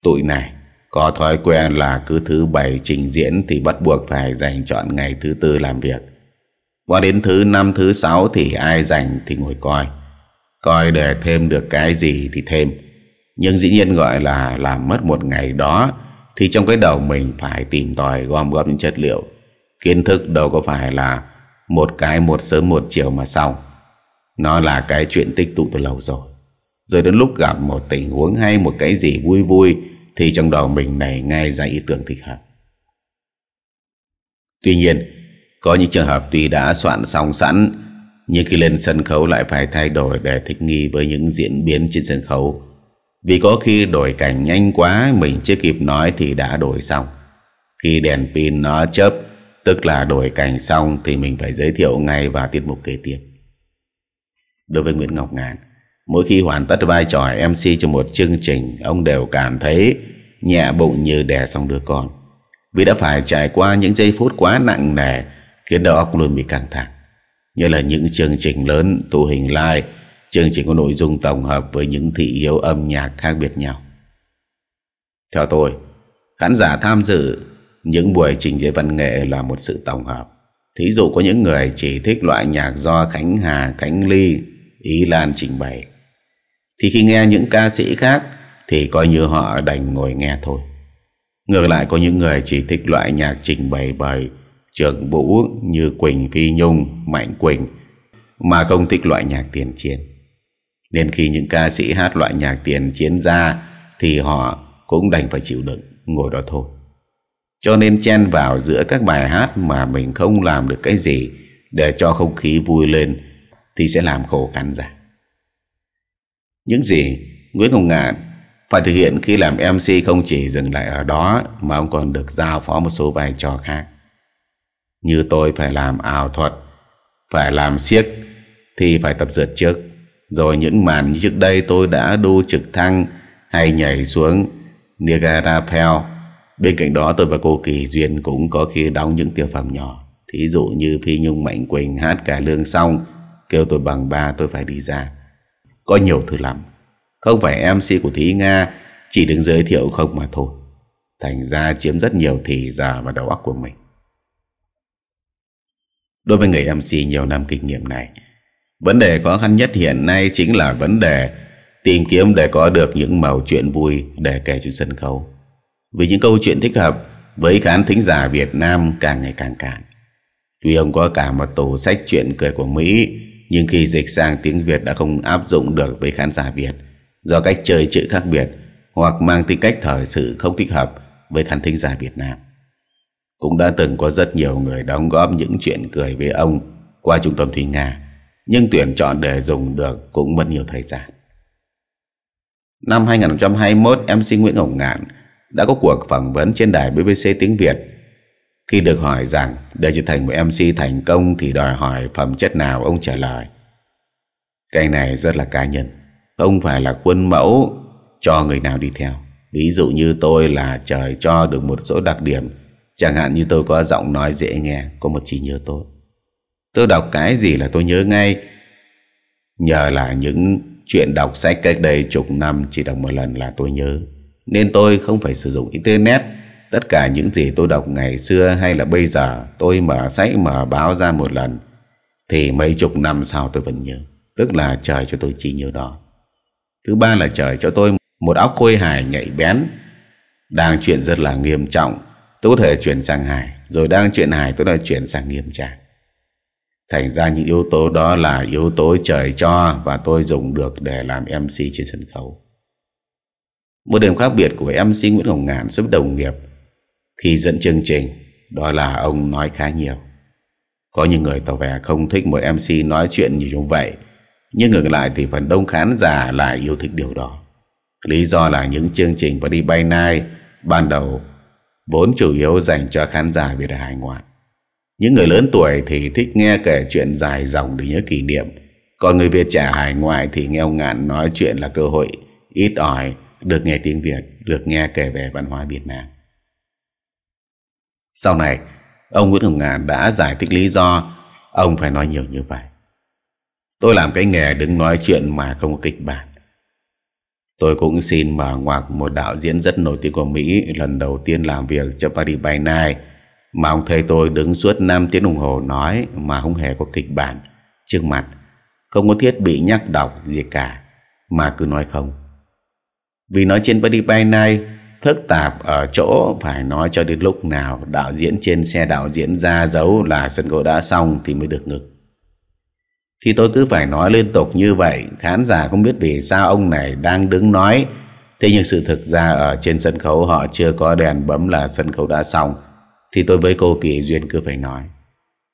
Tụi này có thói quen là cứ thứ bảy trình diễn thì bắt buộc phải dành chọn ngày thứ tư làm việc. Qua đến thứ năm thứ sáu thì ai dành thì ngồi coi. Coi để thêm được cái gì thì thêm. Nhưng dĩ nhiên gọi là làm mất một ngày đó thì trong cái đầu mình phải tìm tòi gom góp những chất liệu. Kiến thức đâu có phải là một cái một sớm một chiều mà sau Nó là cái chuyện tích tụ từ lâu rồi Rồi đến lúc gặp một tình huống hay một cái gì vui vui Thì trong đầu mình này ngay ra ý tưởng thích hợp Tuy nhiên Có những trường hợp tuy đã soạn xong sẵn Nhưng khi lên sân khấu lại phải thay đổi để thích nghi với những diễn biến trên sân khấu Vì có khi đổi cảnh nhanh quá mình chưa kịp nói thì đã đổi xong Khi đèn pin nó chớp Tức là đổi cảnh xong thì mình phải giới thiệu ngay vào tiết mục kế tiếp. Đối với Nguyễn Ngọc Ngàn, mỗi khi hoàn tất vai trò MC cho một chương trình, ông đều cảm thấy nhẹ bụng như đè xong đứa con. Vì đã phải trải qua những giây phút quá nặng nề khiến đầu óc luôn bị căng thẳng. Như là những chương trình lớn, tụ hình live, chương trình có nội dung tổng hợp với những thị hiếu âm nhạc khác biệt nhau. Theo tôi, khán giả tham dự những buổi trình diễn văn nghệ là một sự tổng hợp. Thí dụ có những người chỉ thích loại nhạc do Khánh Hà, Khánh Ly, Ý Lan trình bày. Thì khi nghe những ca sĩ khác thì coi như họ đành ngồi nghe thôi. Ngược lại có những người chỉ thích loại nhạc trình bày bởi trường vũ như Quỳnh Phi Nhung, Mạnh Quỳnh mà không thích loại nhạc tiền chiến. Nên khi những ca sĩ hát loại nhạc tiền chiến ra thì họ cũng đành phải chịu đựng ngồi đó thôi cho nên chen vào giữa các bài hát mà mình không làm được cái gì để cho không khí vui lên thì sẽ làm khổ khán giả. Những gì Nguyễn Hồng Ngạn phải thực hiện khi làm MC không chỉ dừng lại ở đó mà ông còn được giao phó một số vai trò khác. Như tôi phải làm ảo thuật, phải làm siếc thì phải tập dượt trước. Rồi những màn như trước đây tôi đã đu trực thăng hay nhảy xuống Niagara Falls Bên cạnh đó tôi và cô Kỳ Duyên cũng có khi đóng những tiểu phẩm nhỏ. Thí dụ như Phi Nhung Mạnh Quỳnh hát cải lương xong, kêu tôi bằng ba tôi phải đi ra. Có nhiều thứ lắm. Không phải MC của Thí Nga, chỉ đứng giới thiệu không mà thôi. Thành ra chiếm rất nhiều thì giờ và đầu óc của mình. Đối với người MC nhiều năm kinh nghiệm này, vấn đề khó khăn nhất hiện nay chính là vấn đề tìm kiếm để có được những màu chuyện vui để kể trên sân khấu vì những câu chuyện thích hợp với khán thính giả Việt Nam càng ngày càng càng. Tuy ông có cả một tủ sách chuyện cười của Mỹ, nhưng khi dịch sang tiếng Việt đã không áp dụng được với khán giả Việt do cách chơi chữ khác biệt hoặc mang tính cách thời sự không thích hợp với khán thính giả Việt Nam. Cũng đã từng có rất nhiều người đóng góp những chuyện cười với ông qua trung tâm Thúy Nga, nhưng tuyển chọn để dùng được cũng mất nhiều thời gian. Năm 2021, MC Nguyễn Ngọc Ngạn – đã có cuộc phỏng vấn trên đài BBC tiếng Việt. Khi được hỏi rằng để trở thành một MC thành công thì đòi hỏi phẩm chất nào ông trả lời. Cái này rất là cá nhân, không phải là khuôn mẫu cho người nào đi theo. Ví dụ như tôi là trời cho được một số đặc điểm, chẳng hạn như tôi có giọng nói dễ nghe, có một trí nhớ tốt. Tôi đọc cái gì là tôi nhớ ngay, nhờ là những chuyện đọc sách cách đây chục năm chỉ đọc một lần là tôi nhớ nên tôi không phải sử dụng Internet. Tất cả những gì tôi đọc ngày xưa hay là bây giờ tôi mở sách mở báo ra một lần thì mấy chục năm sau tôi vẫn nhớ. Tức là trời cho tôi chỉ nhớ đó. Thứ ba là trời cho tôi một óc khôi hài nhạy bén đang chuyện rất là nghiêm trọng. Tôi có thể chuyển sang hài rồi đang chuyện hài tôi đã chuyển sang nghiêm trang. Thành ra những yếu tố đó là yếu tố trời cho và tôi dùng được để làm MC trên sân khấu. Một điểm khác biệt của MC Nguyễn Hồng Ngạn giúp đồng nghiệp khi dẫn chương trình đó là ông nói khá nhiều. Có những người tỏ vẻ không thích một MC nói chuyện như chúng vậy, nhưng ngược lại thì phần đông khán giả lại yêu thích điều đó. Lý do là những chương trình và đi bay Night ban đầu vốn chủ yếu dành cho khán giả Việt hải ngoại. Những người lớn tuổi thì thích nghe kể chuyện dài dòng để nhớ kỷ niệm, còn người Việt trẻ hải ngoại thì nghe ông Ngạn nói chuyện là cơ hội ít ỏi được nghe tiếng Việt, được nghe kể về văn hóa Việt Nam. Sau này, ông Nguyễn Hồng Ngàn đã giải thích lý do ông phải nói nhiều như vậy. Tôi làm cái nghề đứng nói chuyện mà không có kịch bản. Tôi cũng xin mở ngoặc một đạo diễn rất nổi tiếng của Mỹ lần đầu tiên làm việc cho Paris by Night mà ông thầy tôi đứng suốt 5 tiếng đồng hồ nói mà không hề có kịch bản trước mặt, không có thiết bị nhắc đọc gì cả mà cứ nói không. Vì nói trên body By Night phức tạp ở chỗ phải nói cho đến lúc nào đạo diễn trên xe đạo diễn ra dấu là sân khấu đã xong thì mới được ngực. Thì tôi cứ phải nói liên tục như vậy, khán giả không biết vì sao ông này đang đứng nói. Thế nhưng sự thực ra ở trên sân khấu họ chưa có đèn bấm là sân khấu đã xong. Thì tôi với cô Kỳ Duyên cứ phải nói.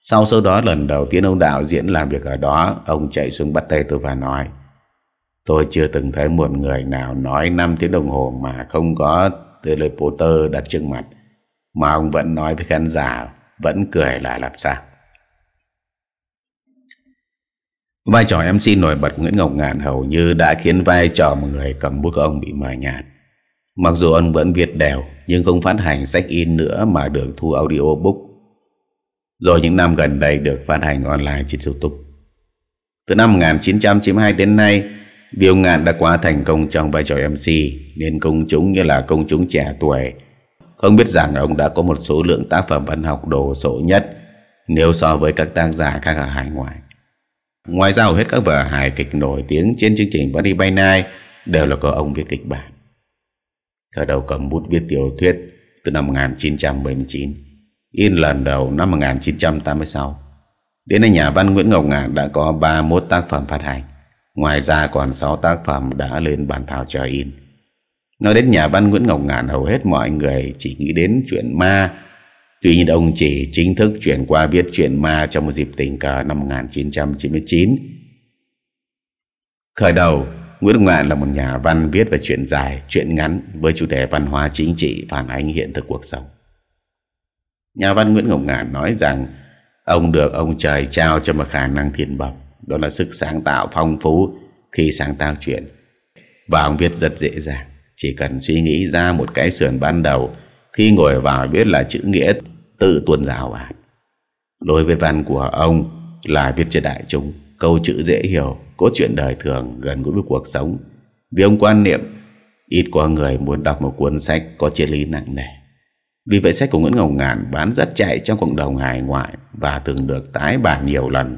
Sau sau đó lần đầu tiên ông đạo diễn làm việc ở đó, ông chạy xuống bắt tay tôi và nói. Tôi chưa từng thấy một người nào nói 5 tiếng đồng hồ mà không có từ lời Potter đặt trước mặt. Mà ông vẫn nói với khán giả, vẫn cười lại làm sao. Vai trò MC nổi bật Nguyễn Ngọc Ngạn hầu như đã khiến vai trò một người cầm bút ông bị mờ nhạt. Mặc dù ông vẫn viết đều nhưng không phát hành sách in nữa mà được thu audiobook. Rồi những năm gần đây được phát hành online trên YouTube. Từ năm 1992 đến nay, vì ông Ngạn đã quá thành công trong vai trò MC nên công chúng như là công chúng trẻ tuổi. Không biết rằng ông đã có một số lượng tác phẩm văn học đồ sộ nhất nếu so với các tác giả khác ở hải ngoại. Ngoài ra hầu hết các vở hài kịch nổi tiếng trên chương trình Buddy By Night đều là có ông viết kịch bản. Thở đầu cầm bút viết tiểu thuyết từ năm 1979, in lần đầu năm 1986. Đến nay nhà văn Nguyễn Ngọc Ngạn đã có 31 tác phẩm phát hành. Ngoài ra còn 6 tác phẩm đã lên bàn thảo chờ in. Nói đến nhà văn Nguyễn Ngọc Ngạn hầu hết mọi người chỉ nghĩ đến chuyện ma. Tuy nhiên ông chỉ chính thức chuyển qua viết chuyện ma trong một dịp tình cờ năm 1999. Khởi đầu, Nguyễn Ngọc Ngạn là một nhà văn viết về chuyện dài, chuyện ngắn với chủ đề văn hóa chính trị phản ánh hiện thực cuộc sống. Nhà văn Nguyễn Ngọc Ngạn nói rằng ông được ông trời trao cho một khả năng thiền bẩm đó là sức sáng tạo phong phú khi sáng tạo chuyện. Và ông viết rất dễ dàng, chỉ cần suy nghĩ ra một cái sườn ban đầu, khi ngồi vào viết là chữ nghĩa tự tuôn ra hào hạt. Đối với văn của ông là viết cho đại chúng, câu chữ dễ hiểu, cốt truyện đời thường gần gũi với cuộc sống. Vì ông quan niệm ít có người muốn đọc một cuốn sách có triết lý nặng nề. Vì vậy sách của Nguyễn Ngọc Ngạn bán rất chạy trong cộng đồng hải ngoại và thường được tái bản nhiều lần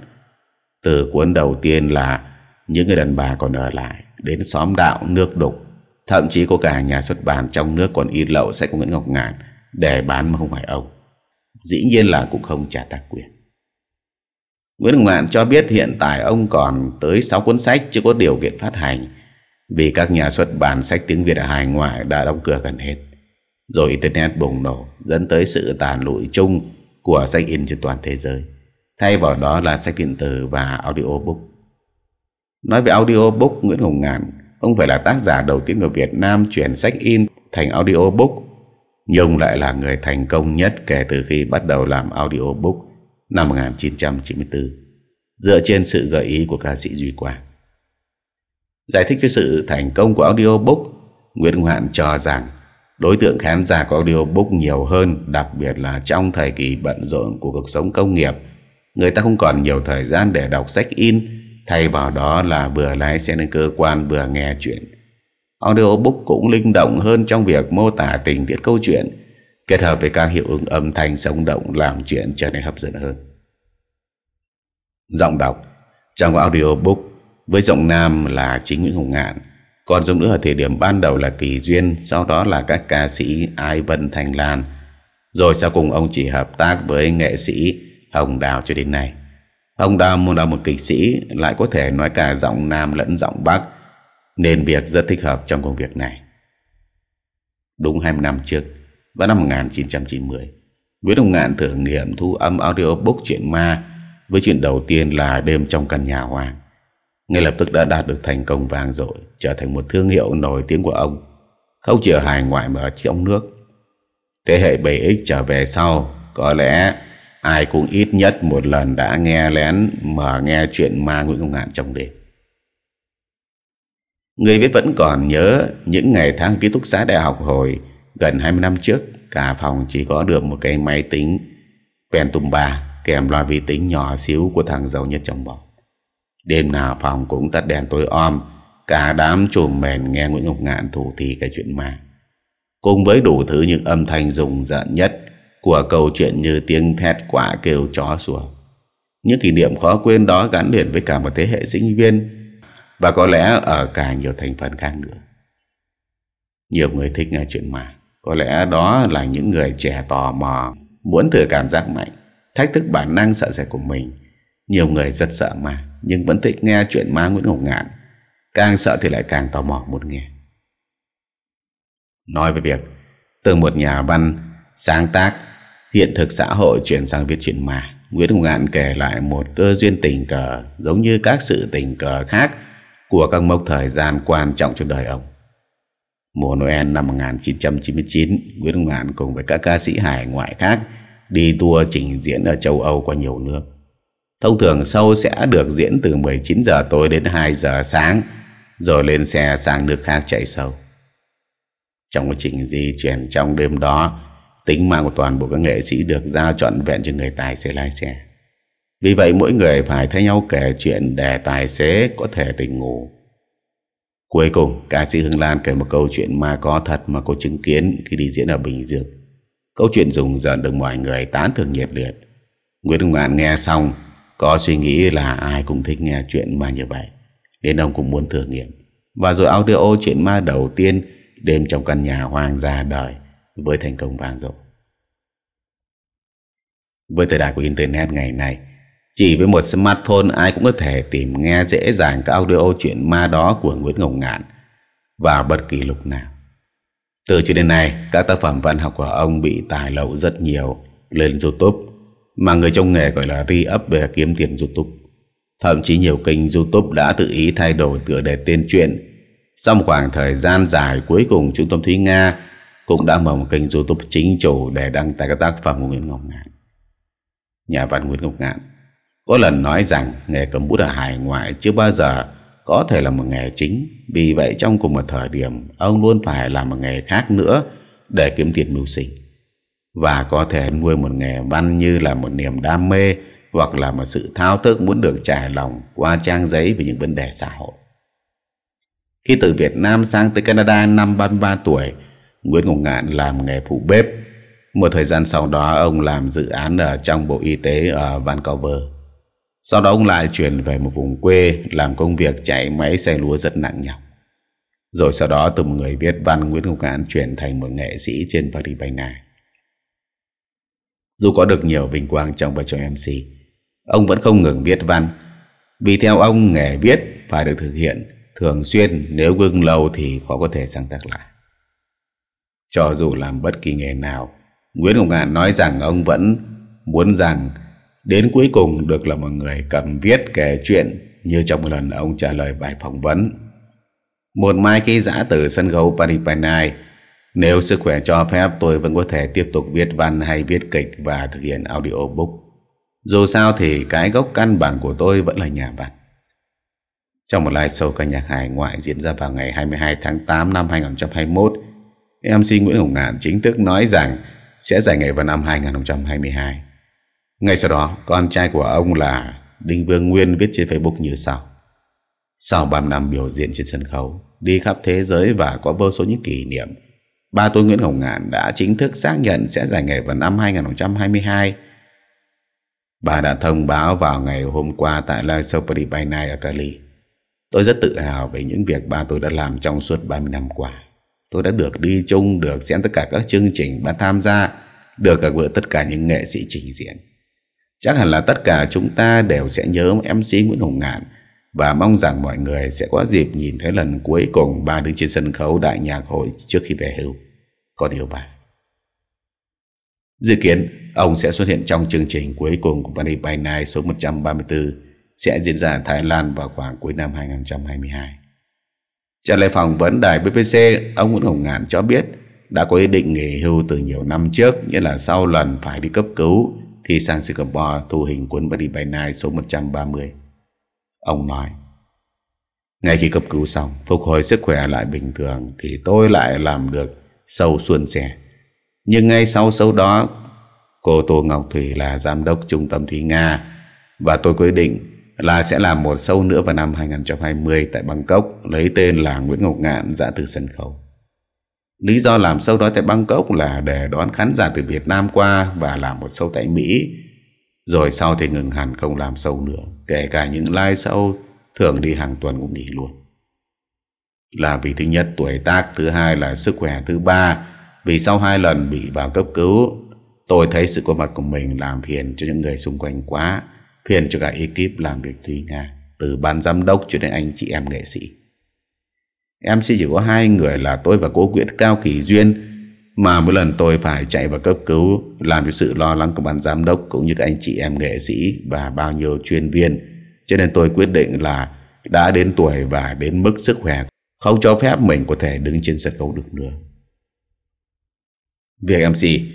từ cuốn đầu tiên là những người đàn bà còn ở lại đến xóm đạo nước đục. Thậm chí có cả nhà xuất bản trong nước còn in lậu sách của Nguyễn Ngọc Ngạn để bán mà không phải ông. Dĩ nhiên là cũng không trả tác quyền. Nguyễn Ngọc Ngạn cho biết hiện tại ông còn tới sáu cuốn sách chưa có điều kiện phát hành vì các nhà xuất bản sách tiếng Việt ở hải ngoại đã đóng cửa gần hết. Rồi Internet bùng nổ dẫn tới sự tàn lụi chung của sách in trên toàn thế giới. Thay vào đó là sách điện tử và audiobook Nói về audiobook Nguyễn Hồng Ngạn Ông phải là tác giả đầu tiên ở Việt Nam chuyển sách in thành audiobook nhưng lại là người thành công nhất kể từ khi bắt đầu làm audiobook năm 1994 dựa trên sự gợi ý của ca sĩ Duy Quang. Giải thích cho sự thành công của audiobook, Nguyễn Hồng Ngạn cho rằng đối tượng khán giả của audiobook nhiều hơn đặc biệt là trong thời kỳ bận rộn của cuộc sống công nghiệp người ta không còn nhiều thời gian để đọc sách in, thay vào đó là vừa lái xe lên cơ quan vừa nghe chuyện. Audiobook cũng linh động hơn trong việc mô tả tình tiết câu chuyện, kết hợp với các hiệu ứng âm thanh sống động làm chuyện trở nên hấp dẫn hơn. Giọng đọc Trong audiobook, với giọng nam là chính Nguyễn hùng Ngạn, còn giọng nữ ở thời điểm ban đầu là Kỳ Duyên, sau đó là các ca sĩ Ai Vân Thanh Lan, rồi sau cùng ông chỉ hợp tác với nghệ sĩ ông Đào cho đến nay. Ông Đào muốn là một kịch sĩ lại có thể nói cả giọng Nam lẫn giọng Bắc nên việc rất thích hợp trong công việc này. Đúng 20 năm trước, vào năm 1990, Nguyễn Đồng Ngạn thử nghiệm thu âm audiobook chuyện ma với chuyện đầu tiên là Đêm trong căn nhà hoàng. Ngay lập tức đã đạt được thành công vang dội, trở thành một thương hiệu nổi tiếng của ông, không chỉ ở hải ngoại mà ở trong nước. Thế hệ 7X trở về sau, có lẽ ai cũng ít nhất một lần đã nghe lén mà nghe chuyện ma Nguyễn Công Ngạn trong đêm. Người viết vẫn còn nhớ những ngày tháng ký túc xá đại học hồi gần 20 năm trước, cả phòng chỉ có được một cái máy tính Pentium ba kèm loa vi tính nhỏ xíu của thằng giàu nhất trong bọn. Đêm nào phòng cũng tắt đèn tối om, cả đám trùm mền nghe Nguyễn Ngọc Ngạn thủ thì cái chuyện ma. Cùng với đủ thứ những âm thanh rùng rợn nhất của câu chuyện như tiếng thét quả kêu chó sủa. Những kỷ niệm khó quên đó gắn liền với cả một thế hệ sinh viên và có lẽ ở cả nhiều thành phần khác nữa. Nhiều người thích nghe chuyện ma, có lẽ đó là những người trẻ tò mò, muốn thử cảm giác mạnh, thách thức bản năng sợ sệt của mình. Nhiều người rất sợ ma nhưng vẫn thích nghe chuyện ma Nguyễn Hồng Ngạn. Càng sợ thì lại càng tò mò muốn nghe. Nói về việc từ một nhà văn sáng tác Hiện thực xã hội chuyển sang viết chuyện ma Nguyễn Hùng Ngạn kể lại một cơ duyên tình cờ Giống như các sự tình cờ khác Của các mốc thời gian quan trọng trong đời ông Mùa Noel năm 1999 Nguyễn Hùng Ngạn cùng với các ca sĩ hải ngoại khác Đi tour trình diễn ở châu Âu qua nhiều nước Thông thường sâu sẽ được diễn từ 19 giờ tối đến 2 giờ sáng Rồi lên xe sang nước khác chạy sâu Trong quá trình di chuyển trong đêm đó Tính mạng của toàn bộ các nghệ sĩ được giao chọn vẹn cho người tài xế lái xe. Vì vậy mỗi người phải thay nhau kể chuyện để tài xế có thể tỉnh ngủ. Cuối cùng, ca sĩ Hương Lan kể một câu chuyện ma có thật mà cô chứng kiến khi đi diễn ở Bình Dương. Câu chuyện rùng rợn được mọi người tán thưởng nhiệt liệt. Nguyễn Hùng Ngạn nghe xong, có suy nghĩ là ai cũng thích nghe chuyện ma như vậy. Nên ông cũng muốn thử nghiệm. Và rồi audio chuyện ma đầu tiên đêm trong căn nhà hoang ra đời với thành công vang dội. Với thời đại của Internet ngày nay, chỉ với một smartphone ai cũng có thể tìm nghe dễ dàng các audio chuyện ma đó của Nguyễn Ngọc Ngạn và bất kỳ lúc nào. Từ trước đến nay, các tác phẩm văn học của ông bị tài lậu rất nhiều lên YouTube mà người trong nghề gọi là re-up để kiếm tiền YouTube. Thậm chí nhiều kênh YouTube đã tự ý thay đổi tựa đề tên truyện. Sau một khoảng thời gian dài cuối cùng, Trung tâm Thúy Nga cũng đã mở một kênh youtube chính chủ để đăng tải các tác phẩm của Nguyễn Ngọc Ngạn. Nhà văn Nguyễn Ngọc Ngạn có lần nói rằng nghề cầm bút ở hải ngoại chưa bao giờ có thể là một nghề chính. Vì vậy trong cùng một thời điểm, ông luôn phải làm một nghề khác nữa để kiếm tiền mưu sinh. Và có thể nuôi một nghề văn như là một niềm đam mê hoặc là một sự thao thức muốn được trải lòng qua trang giấy về những vấn đề xã hội. Khi từ Việt Nam sang tới Canada năm 33 tuổi, Nguyễn Ngọc Ngạn làm nghề phụ bếp. Một thời gian sau đó ông làm dự án ở trong Bộ Y tế ở Vancouver. Sau đó ông lại chuyển về một vùng quê làm công việc chạy máy xe lúa rất nặng nhọc. Rồi sau đó từ một người viết văn Nguyễn Ngọc Ngạn chuyển thành một nghệ sĩ trên Paris Bay này. Dù có được nhiều vinh quang trong vai trò MC, ông vẫn không ngừng viết văn. Vì theo ông nghề viết phải được thực hiện thường xuyên nếu gương lâu thì khó có thể sáng tác lại. Cho dù làm bất kỳ nghề nào, Nguyễn Hồng Ngạn nói rằng ông vẫn muốn rằng đến cuối cùng được là một người cầm viết kể chuyện như trong một lần ông trả lời bài phỏng vấn. Một mai khi giã từ sân khấu Paripanai, nếu sức khỏe cho phép tôi vẫn có thể tiếp tục viết văn hay viết kịch và thực hiện audiobook. Dù sao thì cái gốc căn bản của tôi vẫn là nhà văn. Trong một live show ca nhạc hải ngoại diễn ra vào ngày 22 tháng 8 năm 2021, MC Nguyễn Hồng Ngạn chính thức nói rằng sẽ giải nghệ vào năm 2022. Ngay sau đó, con trai của ông là Đinh Vương Nguyên viết trên Facebook như sau. Sau 30 năm biểu diễn trên sân khấu, đi khắp thế giới và có vô số những kỷ niệm, ba tôi Nguyễn Hồng Ngạn đã chính thức xác nhận sẽ giải nghệ vào năm 2022. Bà đã thông báo vào ngày hôm qua tại live show Party by Night ở Cali. Tôi rất tự hào về những việc ba tôi đã làm trong suốt 30 năm qua. Tôi đã được đi chung, được xem tất cả các chương trình bạn tham gia, được gặp gỡ tất cả những nghệ sĩ trình diễn. Chắc hẳn là tất cả chúng ta đều sẽ nhớ MC Nguyễn Hồng Ngạn và mong rằng mọi người sẽ có dịp nhìn thấy lần cuối cùng bà đứng trên sân khấu đại nhạc hội trước khi về hưu. Con điều bà. Dự kiến, ông sẽ xuất hiện trong chương trình cuối cùng của Money by Night số 134 sẽ diễn ra ở Thái Lan vào khoảng cuối năm 2022 trả lời phỏng vấn đài BBC, ông Nguyễn Hồng Ngạn cho biết đã có ý định nghỉ hưu từ nhiều năm trước, nghĩa là sau lần phải đi cấp cứu thì sang Singapore thu hình cuốn body By Night số 130. Ông nói, ngay khi cấp cứu xong, phục hồi sức khỏe lại bình thường thì tôi lại làm được sâu xuân sẻ. Nhưng ngay sau sâu đó, cô Tô Ngọc Thủy là giám đốc trung tâm thủy Nga và tôi quyết định là sẽ làm một show nữa vào năm 2020 tại Bangkok lấy tên là Nguyễn Ngọc Ngạn dã từ sân khấu. Lý do làm show đó tại Bangkok là để đón khán giả từ Việt Nam qua và làm một show tại Mỹ. Rồi sau thì ngừng hẳn không làm show nữa, kể cả những live show thường đi hàng tuần cũng nghỉ luôn. Là vì thứ nhất tuổi tác, thứ hai là sức khỏe, thứ ba vì sau hai lần bị vào cấp cứu, tôi thấy sự có mặt của mình làm phiền cho những người xung quanh quá phiền cho cả ekip làm việc Thúy Nga, từ ban giám đốc cho đến anh chị em nghệ sĩ. Em chỉ có hai người là tôi và cô Nguyễn Cao Kỳ Duyên, mà mỗi lần tôi phải chạy vào cấp cứu làm cho sự lo lắng của ban giám đốc cũng như các anh chị em nghệ sĩ và bao nhiêu chuyên viên. Cho nên tôi quyết định là đã đến tuổi và đến mức sức khỏe không cho phép mình có thể đứng trên sân khấu được nữa. Việc MC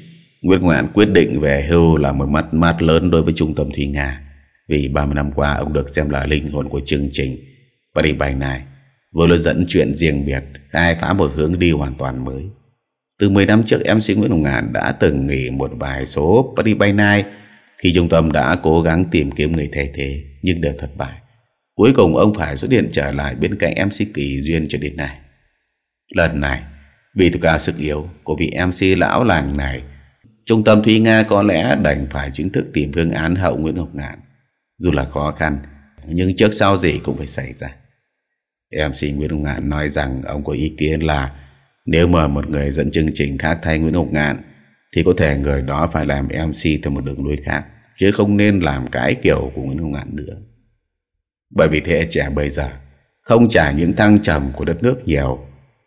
Nguyễn Ngoạn quyết định về hưu là một mắt mát lớn đối với trung tâm Thùy Nga vì 30 năm qua ông được xem là linh hồn của chương trình và đình bài này vừa lựa dẫn chuyện riêng biệt khai phá một hướng đi hoàn toàn mới từ 10 năm trước MC Nguyễn Hồng Ngạn đã từng nghỉ một vài số Party By Night khi trung tâm đã cố gắng tìm kiếm người thay thế nhưng đều thất bại cuối cùng ông phải xuất hiện trở lại bên cạnh MC Kỳ Duyên cho đến nay lần này vì tôi ca sức yếu của vị MC lão làng này trung tâm Thúy Nga có lẽ đành phải chính thức tìm phương án hậu Nguyễn Hồng Ngạn dù là khó khăn, nhưng trước sau gì cũng phải xảy ra. MC Nguyễn Hồng Ngạn nói rằng ông có ý kiến là nếu mà một người dẫn chương trình khác thay Nguyễn Hồng Ngạn thì có thể người đó phải làm MC theo một đường lối khác chứ không nên làm cái kiểu của Nguyễn Hồng Ngạn nữa. Bởi vì thế trẻ bây giờ không trải những thăng trầm của đất nước nhiều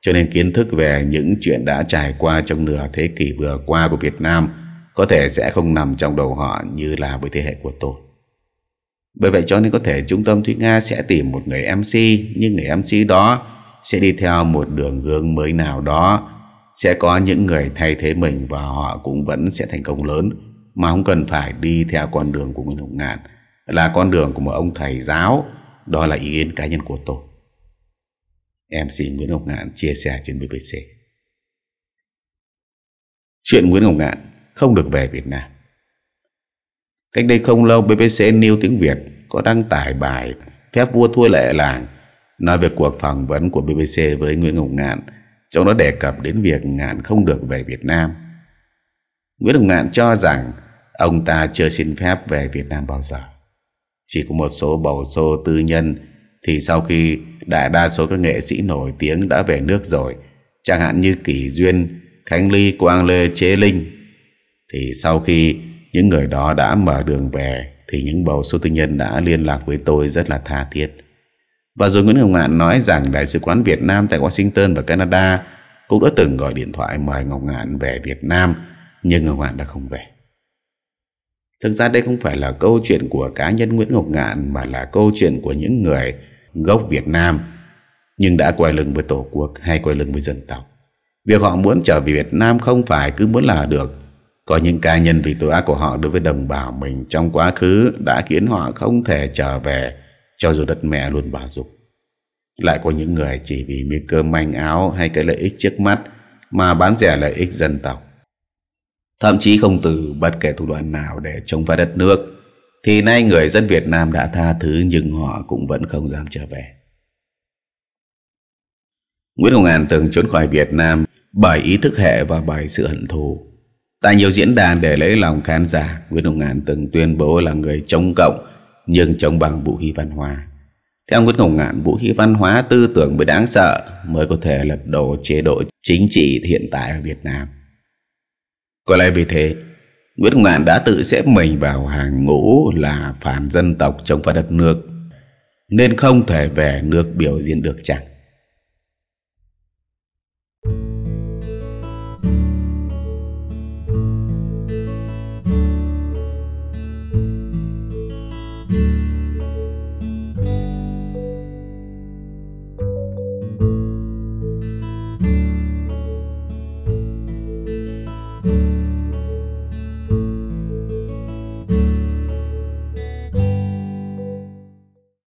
cho nên kiến thức về những chuyện đã trải qua trong nửa thế kỷ vừa qua của Việt Nam có thể sẽ không nằm trong đầu họ như là với thế hệ của tôi. Bởi vậy cho nên có thể trung tâm Thúy Nga sẽ tìm một người MC nhưng người MC đó sẽ đi theo một đường hướng mới nào đó sẽ có những người thay thế mình và họ cũng vẫn sẽ thành công lớn mà không cần phải đi theo con đường của Nguyễn Hồng Ngạn là con đường của một ông thầy giáo đó là ý kiến cá nhân của tôi MC Nguyễn Hồng Ngạn chia sẻ trên BBC Chuyện Nguyễn Hồng Ngạn không được về Việt Nam Cách đây không lâu BBC News tiếng Việt có đăng tải bài Phép vua thua lệ làng nói về cuộc phỏng vấn của BBC với Nguyễn Ngọc Ngạn trong đó đề cập đến việc Ngạn không được về Việt Nam. Nguyễn Ngọc Ngạn cho rằng ông ta chưa xin phép về Việt Nam bao giờ. Chỉ có một số bầu xô tư nhân thì sau khi đại đa số các nghệ sĩ nổi tiếng đã về nước rồi chẳng hạn như Kỳ Duyên, Khánh Ly, Quang Lê, Chế Linh thì sau khi những người đó đã mở đường về thì những bầu số tư nhân đã liên lạc với tôi rất là tha thiết. Và rồi Nguyễn Hồng Ngạn nói rằng Đại sứ quán Việt Nam tại Washington và Canada cũng đã từng gọi điện thoại mời Ngọc Ngạn về Việt Nam nhưng Ngọc Ngạn đã không về. Thực ra đây không phải là câu chuyện của cá nhân Nguyễn Ngọc Ngạn mà là câu chuyện của những người gốc Việt Nam nhưng đã quay lưng với Tổ quốc hay quay lưng với dân tộc. Việc họ muốn trở về Việt Nam không phải cứ muốn là được có những cá nhân vì tội ác của họ đối với đồng bào mình trong quá khứ đã khiến họ không thể trở về cho dù đất mẹ luôn bảo dục. Lại có những người chỉ vì miếng cơm manh áo hay cái lợi ích trước mắt mà bán rẻ lợi ích dân tộc. Thậm chí không từ bất kể thủ đoạn nào để chống phá đất nước thì nay người dân Việt Nam đã tha thứ nhưng họ cũng vẫn không dám trở về. Nguyễn Hồng An từng trốn khỏi Việt Nam bởi ý thức hệ và bởi sự hận thù Tại nhiều diễn đàn để lấy lòng khán giả, Nguyễn Hồng Ngạn từng tuyên bố là người chống cộng nhưng chống bằng vũ khí văn hóa. Theo Nguyễn Hồng Ngạn, vũ khí văn hóa tư tưởng mới đáng sợ mới có thể lật đổ chế độ chính trị hiện tại ở Việt Nam. Có lẽ vì thế, Nguyễn Hồng Ngạn đã tự xếp mình vào hàng ngũ là phản dân tộc chống phá đất nước nên không thể về nước biểu diễn được chẳng.